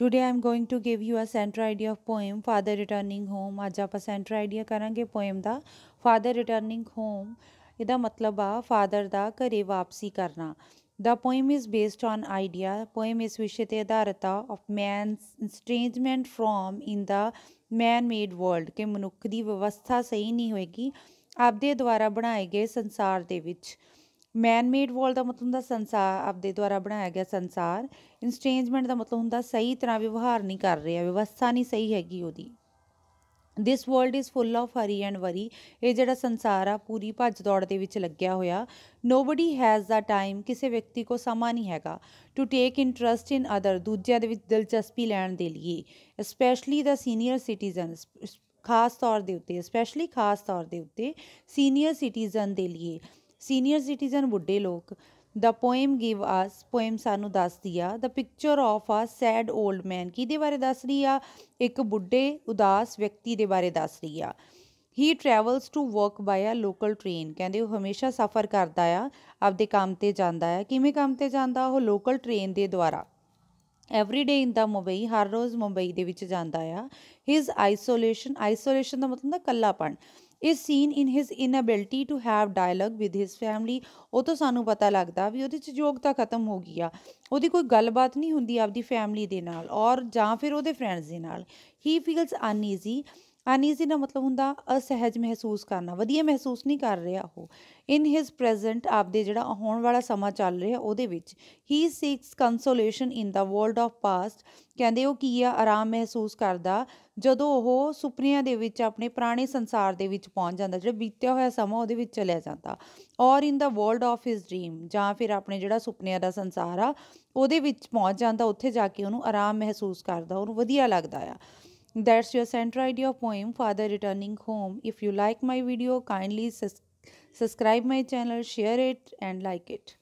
Today I'm going to give you a centre idea of poem father returning home ਅੱਜ ਆਪਾਂ centre idea ਕਰਾਂਗੇ poem ਦਾ father returning home ਇਹਦਾ ਮਤਲਬ ਆ ਫਾਦਰ ਦਾ ਘਰੇ ਵਾਪਸੀ ਕਰਨਾ ਦਾ poem is based on idea poem ਇਸ ਵਿਸ਼ੇ ਤੇ ਆਧਾਰਿਤ ਆ of man's estrangement from in the man made world ਕਿ ਮਨੁੱਖ ਦੀ ਵਿਵਸਥਾ ਸਹੀ ਨਹੀਂ ਹੋਏਗੀ ਆਪਦੇ ਦੁਆਰਾ ਬਣਾਏ ਗਏ ਸੰਸਾਰ ਦੇ ਵਿੱਚ ਮੈਨਮੇਡ ਵਰਲਡ ਦਾ ਮਤਲਬ ਹੁੰਦਾ ਸੰਸਾਰ ਆਪਦੇ ਦੁਆਰਾ ਬਣਾਇਆ ਗਿਆ ਸੰਸਾਰ ਇਨਸਟੇਂਜਮੈਂਟ ਦਾ ਮਤਲਬ ਹੁੰਦਾ ਸਹੀ ਤਰ੍ਹਾਂ ਵਿਵਹਾਰ ਨਹੀਂ ਕਰ ਰਿਹਾ ਵਿਵਸਥਾ ਨਹੀਂ ਸਹੀ ਹੈਗੀ ਉਹਦੀ this world is full of hurry and worry ਇਹ ਜਿਹੜਾ ਸੰਸਾਰ ਆ ਪੂਰੀ ਭੱਜ ਦੌੜ ਦੇ ਵਿੱਚ ਲੱਗਿਆ ਹੋਇਆ ਨੋਬਡੀ ਹੈਜ਼ ਦਾ ਟਾਈਮ ਕਿਸੇ ਵਿਅਕਤੀ ਕੋ ਸਮਾਂ ਨਹੀਂ ਹੈਗਾ to take interest in other ਦੂਜਿਆਂ ਦੇ ਵਿੱਚ ਦਿਲਚਸਪੀ ਲੈਣ ਦੇ ਲਈ ਸਪੈਸ਼ਲੀ ਦਾ ਸੀਨੀਅਰ ਸਿਟੀਜ਼ਨਸ ਖਾਸ ਤੌਰ ਦੇ ਉੱਤੇ ਸਪੈਸ਼ਲੀ ਖਾਸ ਤੌਰ ਦੇ ਉੱਤੇ ਸੀਨੀਅਰ ਸਿਟੀਜ਼ਨ ਦੇ ਲਈ ਸੀਨੀਅਰ ਸਿਟੀਜ਼ਨ ਬੁੱਢੇ ਲੋਕ the poem give us poem ਸਾਨੂੰ ਦੱਸਦੀ ਆ the picture of a sad old man ਕਿਹਦੇ ਬਾਰੇ ਦੱਸ ਰਹੀ ਆ ਇੱਕ ਬੁੱਢੇ ਉਦਾਸ ਵਿਅਕਤੀ ਦੇ ਬਾਰੇ ਦੱਸ ਰਹੀ ਆ he travels to work by a local train ਕਹਿੰਦੇ ਉਹ ਹਮੇਸ਼ਾ ਸਫ਼ਰ ਕਰਦਾ ਆ ਆਪਦੇ ਕੰਮ ਤੇ ਜਾਂਦਾ ਆ ਕਿਵੇਂ ਕੰਮ ਤੇ ਜਾਂਦਾ ਉਹ ਲੋਕਲ ਟ੍ਰੇਨ ਦੇ ਦੁਆਰਾ every day in the Mumbai ਹਰ ਰੋਜ਼ ਮੁੰਬਈ ਦੇ ਵਿੱਚ ਜਾਂਦਾ ਆ ਹਿਸ ਆਈਸੋਲੇਸ਼ਨ ਆਈਸੋਲੇਸ਼ਨ ਦਾ ਮਤਲਬ ਹੁੰਦਾ ਕੱਲਾਪਣ is seen in his inability to have dialogue with his family ਉਹ ਤੋਂ ਸਾਨੂੰ ਪਤਾ ਲੱਗਦਾ ਵੀ ਉਹਦੇ ਚ ਯੋਗਤਾ ਖਤਮ ਹੋ ਗਈ ਆ ਉਹਦੀ ਕੋਈ ਗੱਲਬਾਤ ਨਹੀਂ ਹੁੰਦੀ ਆਪਦੀ ਫੈਮਿਲੀ ਦੇ ਨਾਲ ਔਰ ਜਾਂ ਫਿਰ ਉਹਦੇ ਫਰੈਂਡਸ ਦੇ ਨਾਲ ਹੀ ਫੀਲਸ ਅਨਈਜ਼ੀ ਅਨਈਜ਼ੀ ਦਾ ਮਤਲਬ ਹੁੰਦਾ ਅਸਹਿਜ ਮਹਿਸੂਸ ਕਰਨਾ ਵਧੀਆ ਮਹਿਸੂਸ ਨਹੀਂ ਕਰ ਰਿਹਾ ਉਹ ਇਨ ਹਿਸ ਪ੍ਰੈਜ਼ੈਂਟ ਆਪਦੇ ਜਿਹੜਾ ਹੋਣ ਵਾਲਾ ਸਮਾਂ ਚੱਲ ਰਿਹਾ ਉਹਦੇ ਵਿੱਚ he seeks consolation in the world of past ਕਹਿੰਦੇ ਉਹ ਕੀ ਆ ਆਰਾਮ ਮਹਿਸੂਸ ਕਰਦਾ ਜਦੋਂ ਉਹ ਸੁਪਨਿਆਂ ਦੇ ਵਿੱਚ ਆਪਣੇ ਪੁਰਾਣੇ ਸੰਸਾਰ ਦੇ ਵਿੱਚ ਪਹੁੰਚ ਜਾਂਦਾ ਜਿਹੜਾ ਬੀਤਿਆ ਹੋਇਆ ਸਮਾਂ ਉਹਦੇ ਵਿੱਚ ਚਲਿਆ ਜਾਂਦਾ or in the world of his dream ਜਾਂ ਫਿਰ ਆਪਣੇ ਜਿਹੜਾ ਸੁਪਨਿਆਂ ਦਾ ਸੰਸਾਰ ਆ ਉਹਦੇ ਵਿੱਚ ਪਹੁੰਚ ਜਾਂਦਾ ਉੱਥੇ ਜਾ ਕੇ ਉਹਨੂੰ ਆਰਾਮ ਮਹਿਸੂਸ ਕਰਦਾ ਉਹਨੂੰ ਵਧੀਆ ਲੱਗਦਾ ਆ That's your central idea of poem Father Returning Home. If you like my video, kindly sus subscribe my channel, share it and like it.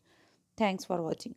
Thanks for watching.